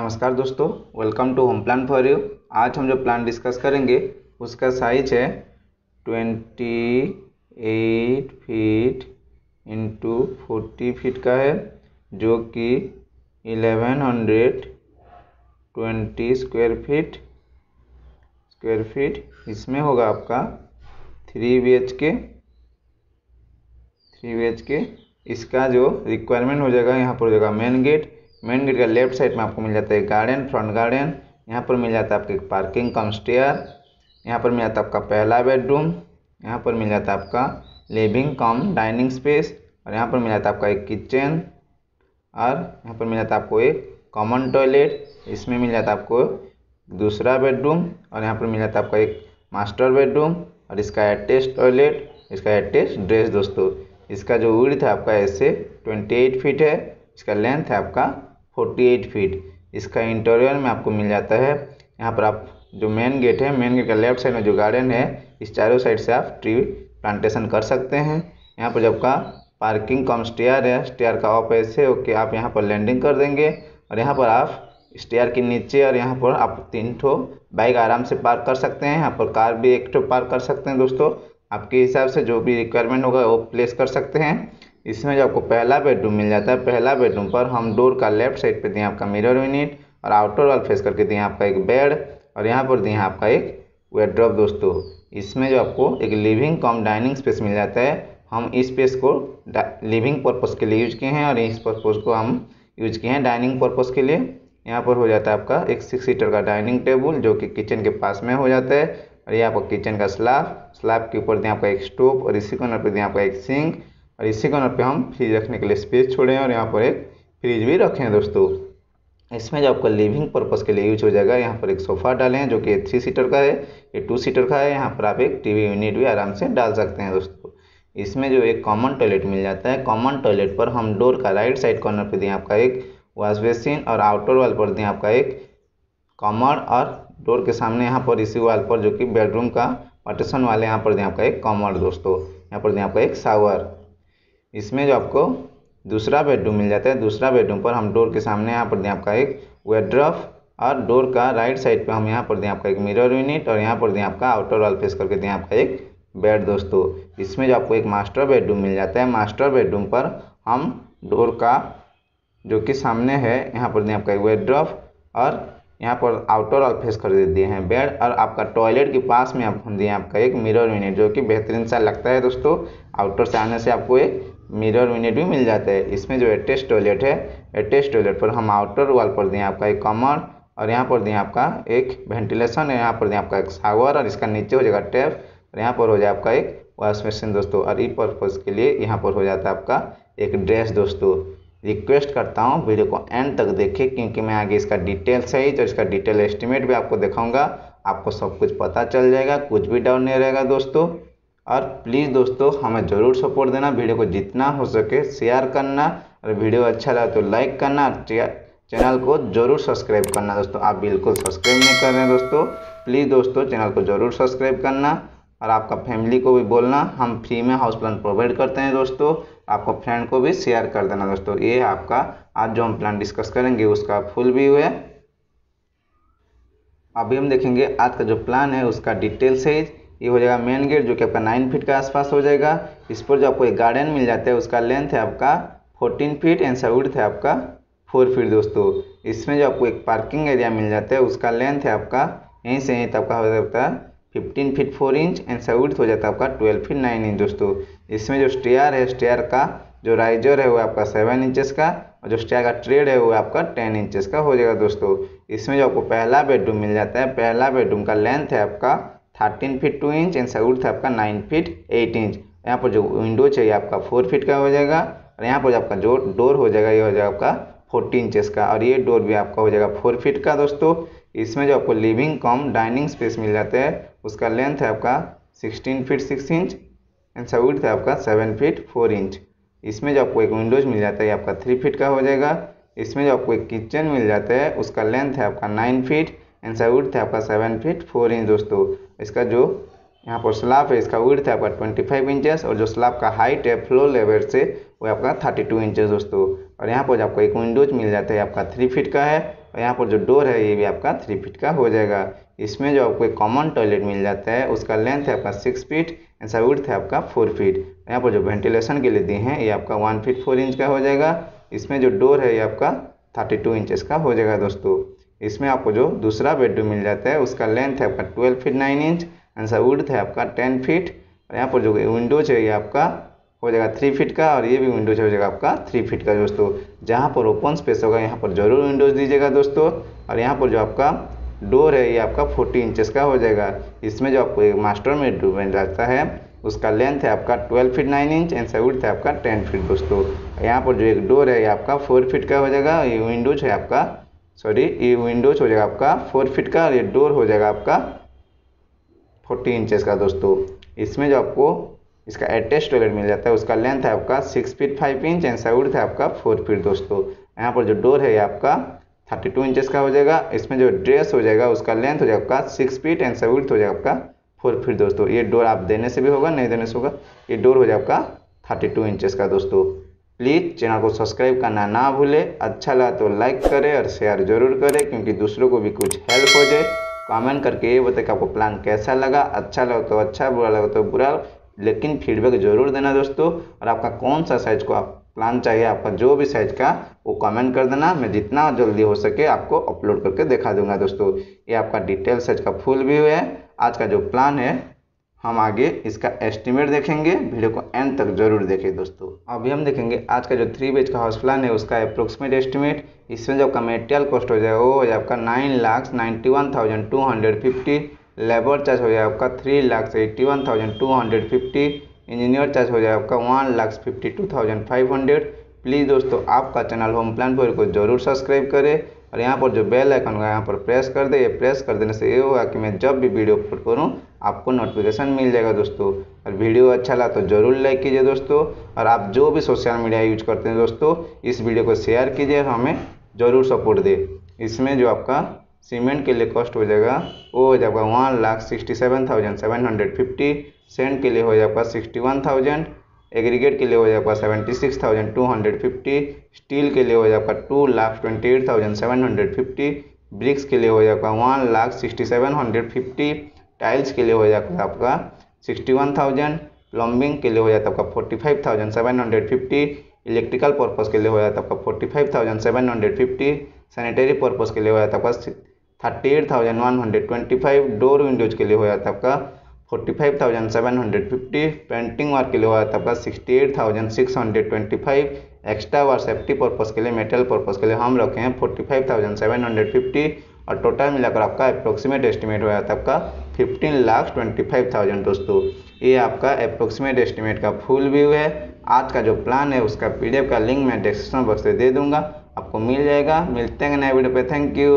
नमस्कार दोस्तों welcome to home plan for you आज हम जो प्लान डिस्कस करेंगे उसका साइज है twenty eight feet into forty feet का है जो कि eleven hundred twenty square feet square feet इसमें होगा आपका three B H K three B H K इसका जो रिक्वायरमेंट हो जाएगा यहाँ पर हो जाएगा मेन गेट मेन गेट का लेफ्ट साइड में आपको मिल जाता है गार्डन फ्रंट गार्डन यहाँ पर मिल जाता है आपके पार्किंग कम स्टेयर यहाँ पर मिल जाता है आपका पहला बेडरूम यहाँ पर मिल जाता है आपका लिविंग कम डाइनिंग स्पेस और यहाँ पर मिल जाता है आपका एक किचन और यहाँ पर मिल जाता है आपको एक कॉमन टॉयलेट इसमें मिल जाता है आपको दूसरा बेडरूम और यहाँ पर मिल जाता है आपका एक मास्टर बेडरूम और इसका अटैच टॉयलेट इसका अटैच ड्रेस दोस्तों इसका जो उड़ है आपका ऐसे ट्वेंटी एट फीट है इसका लेंथ है आपका फोर्टी एट फीट इसका इंटीरियर में आपको मिल जाता है यहाँ पर आप जो मेन गेट है मेन गेट का लेफ्ट साइड में जो गार्डन है इस चारों साइड से आप ट्री प्लांटेशन कर सकते हैं यहाँ पर जब का पार्किंग कम स्टेयर है स्टेयर का ऑफ ऐसे होके आप यहाँ पर लैंडिंग कर देंगे और यहाँ पर आप स्टेयर के नीचे और यहाँ पर आप तीन ठो बाइक आराम से पार्क कर सकते हैं यहाँ पर कार भी एक ठो पार्क कर सकते हैं दोस्तों आपके हिसाब से जो भी रिक्वायरमेंट होगा वो प्लेस कर सकते हैं इसमें जो आपको पहला बेडरूम मिल जाता है पहला बेडरूम पर हम डोर का लेफ्ट साइड पे दिए आपका मिरर यूनिट और आउटर वॉल फेस करके दिए आपका एक बेड और यहाँ पर दिए आपका एक वेड्रॉप दोस्तों इसमें जो आपको एक लिविंग कम डाइनिंग स्पेस मिल जाता है हम इस स्पेस को लिविंग पर्पज़ के लिए यूज किए हैं और इस पर्पज़ को हम यूज किए हैं डाइनिंग पर्पज़ के लिए यहाँ पर हो जाता है आपका एक सिक्स सीटर का डाइनिंग टेबल जो कि किचन के पास में हो जाता है और ये आपका किचन का स्लाब स्लाब के ऊपर दें आपका एक स्टोव और इसी कॉर्नर पर दें आपका एक सिंक और इसी कॉर्नर पे हम फ्रिज रखने के लिए स्पेस छोड़े हैं और यहाँ पर एक फ्रिज भी रखे हैं दोस्तों इसमें जो आपका लिविंग पर्पज़ के लिए यूज हो जाएगा यहाँ पर एक सोफ़ा डाले हैं जो कि थ्री सीटर का है ये टू सीटर का है यहाँ पर आप एक टी यूनिट भी आराम से डाल सकते हैं दोस्तों इसमें जो एक कॉमन टॉयलेट मिल जाता है कॉमन टॉयलेट पर हम डोर का राइट साइड कॉर्नर पर दें आपका एक वॉश बेसिन और आउटर वाल पर दें आपका एक कॉमर और डोर के सामने यहाँ पर इसी वाल पर जो कि बेडरूम का पार्टीशन वाले यहाँ पर दें आपका एक कॉमर दोस्तों यहाँ पर दें आपका एक शावर इसमें जो आपको दूसरा बेडरूम मिल जाता है दूसरा बेडरूम पर हम डोर के सामने यहाँ पर दें आपका एक वेड्रफ और डोर का राइट साइड पर हम यहाँ पर दें आपका एक मिरर यूनिट और यहाँ पर दें आपका आउटर वॉल फेस करके दें आपका एक बेड दोस्तों इसमें जो आपको एक मास्टर बेडरूम मिल जाता है मास्टर बेडरूम पर हम डोर का जो कि सामने है यहाँ पर दें आपका एक वेड्रफ और यहाँ पर आउटर और फेस कर दिए हैं बेड और आपका टॉयलेट के पास में आप दिए आपका एक मिरर यूनिट जो कि बेहतरीन सा लगता है दोस्तों आउटर से आने से आपको एक मिरर यूनिट भी मिल जाता है इसमें जो अटैच टॉयलेट है अटैच टॉयलेट पर हम आउटर वॉल पर दें आपका एक कमर और यहाँ पर दें आपका एक वेंटिलेशन यहाँ पर दें आपका एक सावर और इसका नीचे हो जाएगा टैप और यहाँ पर हो जाए आपका एक वॉश मशीन दोस्तों और ई पर्पज़ के लिए यहाँ पर हो जाता है आपका एक ड्रेस दोस्तों रिक्वेस्ट करता हूँ वीडियो को एंड तक देखें क्योंकि मैं आगे इसका डिटेल सही और इसका डिटेल एस्टिमेट भी आपको दिखाऊंगा आपको सब कुछ पता चल जाएगा कुछ भी डाउट नहीं रहेगा दोस्तों और प्लीज़ दोस्तों हमें ज़रूर सपोर्ट देना वीडियो को जितना हो सके शेयर करना और वीडियो अच्छा लगा तो लाइक करना चैनल को जरूर सब्सक्राइब करना दोस्तों आप बिल्कुल सब्सक्राइब नहीं कर रहे हैं दोस्तों प्लीज़ दोस्तों चैनल को जरूर सब्सक्राइब करना और आपका फैमिली को भी बोलना हम फ्री में हाउस प्लान प्रोवाइड करते हैं दोस्तों आपका फ्रेंड को भी शेयर कर देना दोस्तों ये आपका आज जो हम प्लान डिस्कस करेंगे उसका फुल व्यू है अभी हम देखेंगे आज का जो प्लान है उसका डिटेल है ये हो जाएगा मेन गेट जो कि आपका नाइन फीट के आसपास हो जाएगा इस पर जो आपको एक गार्डन मिल जाता है उसका लेंथ है आपका फोर्टीन फीट एंड सविड्थ है आपका फोर फीट दोस्तों इसमें जो आपको एक पार्किंग एरिया मिल जाता है उसका लेंथ है आपका यहीं से यहीं तो आपका हो जाता है fifteen feet four inch and width हो जाता है आपका ट्वेल्व फीट नाइन इंच दोस्तों इसमें जो स्टेयर है स्टेयर का जो राइजर है वो आपका सेवन इंचेस का और जो स्टेयर का ट्रेड है वो आपका टेन इंचेस का हो जाएगा दोस्तों इसमें जो आपको पहला बेडरूम मिल जाता है पहला बेडरूम का लेंथ है आपका thirteen feet two inch and side था आपका नाइन फीट एट इंच यहाँ पर जो विंडो चाहिए आपका फोर फीट का हो जाएगा और यहाँ पर आपका जो डोर हो जाएगा ये हो जाएगा आपका फोर्टी इंचेस का और ये डोर भी आपका हो जाएगा फोर फीट का दोस्तों इसमें जो आपको लिविंग कॉम डाइनिंग स्पेस मिल जाता है उसका लेंथ है आपका sixteen feet six inch and side था आपका सेवन फीट फोर इंच इसमें जो आपको एक विंडोज मिल जाता है आपका थ्री फीट का हो जाएगा इसमें जो आपको एक किचन मिल जाता है उसका लेंथ है आपका नाइन फीट एंड साइड था आपका सेवन फीट फोर इंच दोस्तों इसका जो यहाँ पर स्लाब है इसका विर्थ है आपका ट्वेंटी फाइव इंचेस और जो स्लाब का हाइट है फ्लो लेवल से वो आपका थर्टी टू इंचेस दोस्तों और यहाँ पर जो आपको एक विंडोज मिल जाता है आपका थ्री फीट का है और यहाँ पर जो डोर है ये भी आपका थ्री फीट का हो जाएगा इसमें जो आपको एक कॉमन टॉयलेट मिल जाता है उसका लेंथ है आपका सिक्स फीट ऐसा विर्थ है आपका फोर फीट यहाँ पर जो वेंटिलेशन के लिए दिए हैं ये आपका वन फीट फोर इंच का हो जाएगा इसमें जो डोर है ये आपका थर्टी टू इंचेस का हो जाएगा दोस्तों इसमें आपको जो दूसरा बेडरूम मिल जाता है उसका लेंथ है आपका twelve feet nine inch and सर है आपका टेन फीट और यहाँ पर जो विंडोज है ये आपका हो जाएगा थ्री फीट का और ये भी विंडोज हो जाएगा आपका थ्री फीट का दोस्तों जहाँ पर ओपन स्पेस होगा यहाँ पर जरूर विंडोज दीजिएगा दोस्तों और यहाँ पर जो आपका डोर है ये आपका फोर्टी इंचेस का हो जाएगा इसमें जो आपको एक मास्टर बेडरूम मिल जाता है उसका लेंथ है आपका twelve feet nine inch and सविड है आपका टेन फीट दोस्तों यहाँ पर जो एक डोर है ये आपका फोर फीट का हो जाएगा ये विंडोज है आपका सॉरी ये विंडोज हो जाएगा आपका फोर फीट का और ये डोर हो जाएगा आपका फोर्टी इंचेस का दोस्तों इसमें जो आपको इसका अटैच टॉयलेट मिल जाता है उसका लेंथ है आपका six feet five inch and side है आपका फोर फीट दोस्तों यहाँ पर जो डोर है ये आपका थर्टी टू इंचज़ का हो जाएगा इसमें जो ड्रेस हो जाएगा उसका लेंथ हो जाएगा आपका सिक्स फीट एंड साइड हो जाएगा आपका फोर फीट दोस्तों ये डोर आप देने से भी होगा नहीं देने से होगा ये डोर हो जाएगा आपका थर्टी टू इंचज़ का दोस्तों प्लीज़ चैनल को सब्सक्राइब करना ना भूले अच्छा लगा तो लाइक करें और शेयर जरूर करें क्योंकि दूसरों को भी कुछ हेल्प हो जाए कमेंट करके ये बताए कि आपको प्लान कैसा लगा अच्छा लगा तो अच्छा बुरा लगा तो बुरा लेकिन फीडबैक ज़रूर देना दोस्तों और आपका कौन सा साइज को आप प्लान चाहिए आपका जो भी साइज का वो कमेंट कर देना मैं जितना जल्दी हो सके आपको अपलोड करके दिखा दूंगा दोस्तों ये आपका डिटेल साइज का फुल व्यू है आज का जो प्लान है हम आगे इसका एस्टिमेट देखेंगे वीडियो को एंड तक जरूर देखें दोस्तों अभी हम देखेंगे आज का जो थ्री बेच का हाउस प्लान है उसका अप्रोक्सीमेट एस्टिमेट इसमें जो आपका मेटेरियल कॉस्ट हो जाए वो हो जाए आपका nine lakh ninety one thousand two hundred fifty labour charge हो जाए आपका three lakh eighty one thousand two hundred fifty engineer charge हो जाए आपका one lakh fifty two thousand five hundred please दोस्तों आपका चैनल होम प्लान पर को जरूर सब्सक्राइब करें और यहाँ पर जो बेल आइकन होगा यहाँ पर प्रेस कर दे प्रेस कर देने से ये होगा कि मैं जब भी वीडियो अपलोड करूँ आपको नोटिफिकेशन मिल जाएगा दोस्तों और वीडियो अच्छा लगा तो ज़रूर लाइक कीजिए दोस्तों और आप जो भी सोशल मीडिया यूज करते हैं दोस्तों इस वीडियो को शेयर कीजिए हमें ज़रूर सपोर्ट दे इसमें जो आपका सीमेंट के लिए कॉस्ट हो जाएगा वो हो जाएगा one lakh sixty seven thousand seven hundred fifty cement के लिए हो जाएगा सिक्सटी वन थाउजेंड एग्रीगेट के लिए हो जाएगा seventy six thousand two hundred fifty steel के लिए हो जाएगा two lakh twenty eight thousand seven hundred fifty bricks के लिए हो जाएगा one lakh sixty seven hundred fifty tiles के लिए हो जाएगा आपका सिक्सटी वन थाउजेंड प्लम्बिंग के लिए हो जाता है आपका forty five thousand seven hundred fifty electrical purpose के लिए हो जाता है आपका forty five thousand seven hundred fifty sanitary purpose के लिए हो जाता है आपका thirty eight thousand one hundred twenty five door windows के लिए हो जाता है आपका forty five thousand seven hundred fifty painting work के लिए हुआ था sixty eight thousand six hundred twenty five extra और सेफ्टी पर्पज़ के लिए मेटल पर्पज़ के लिए हम रखे हैं forty five thousand seven hundred fifty और टोटल मिलाकर आपका अप्रोक्सीमेट एस्टिमेट हुआ था आपका fifteen lakh twenty five thousand दोस्तों ये आपका अप्रोक्सीमेट एस्टिमेट का फुल व्यू है आज का जो प्लान है उसका पी का लिंक मैं डिस्क्रिप्शन बॉक्स से दे दूंगा आपको मिल जाएगा मिलते हैं नए वीडियो पे थैंक यू